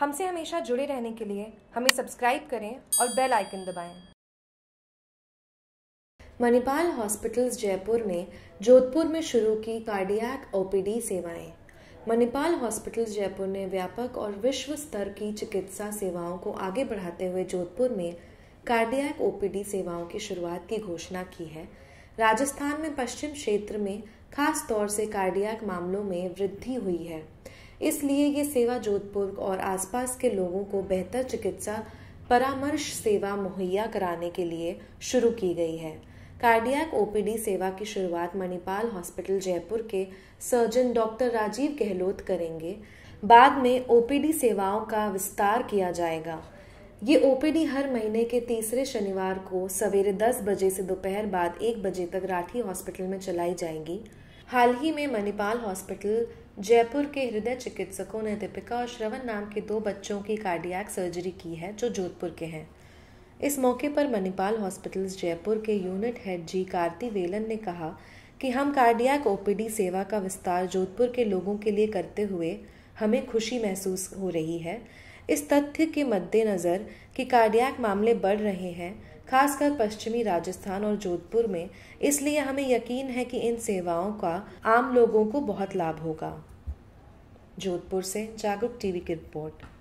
हमसे हमेशा जुड़े रहने के लिए हमें सब्सक्राइब करें और बेल आइकन दबाएं। मणिपाल हॉस्पिटल्स जयपुर ने जोधपुर में शुरू की कार्डियक ओपीडी सेवाएं मणिपाल हॉस्पिटल्स जयपुर ने व्यापक और विश्व स्तर की चिकित्सा सेवाओं को आगे बढ़ाते हुए जोधपुर में कार्डियक ओपीडी सेवाओं की शुरुआत की घोषणा की है राजस्थान में पश्चिम क्षेत्र में खास तौर से कार्डियक मामलों में वृद्धि हुई है इसलिए ये सेवा जोधपुर और आसपास के लोगों को बेहतर चिकित्सा परामर्श सेवा मुहैया कराने के लिए शुरू की गई है कार्डियक ओपीडी सेवा की शुरुआत मणिपाल हॉस्पिटल जयपुर के सर्जन डॉक्टर राजीव गहलोत करेंगे बाद में ओपीडी सेवाओं का विस्तार किया जाएगा ये ओपीडी हर महीने के तीसरे शनिवार को सवेरे 10 बजे से दोपहर बाद एक बजे तक राठी हॉस्पिटल में चलाई जाएगी हाल ही में मणिपाल हॉस्पिटल जयपुर के हृदय चिकित्सकों ने दीपिका और श्रवण नाम के दो बच्चों की कार्डियक सर्जरी की है जो जोधपुर के हैं इस मौके पर मणिपाल हॉस्पिटल्स जयपुर के unit head G Karthivelan ने कहा कि हम कार्डियक ओपीडी सेवा का विस्तार जोधपुर के लोगों के लिए करते हुए हमें खुशी महसूस हो रही है इस तथ्य के मद्देनज़र कि कार्डियक मामले बढ़ रहे हैं खासकर पश्चिमी राजस्थान और जोधपुर में इसलिए हमें यकीन है कि इन सेवाओं का आम लोगों को बहुत लाभ होगा जोधपुर से जागरूक टीवी की रिपोर्ट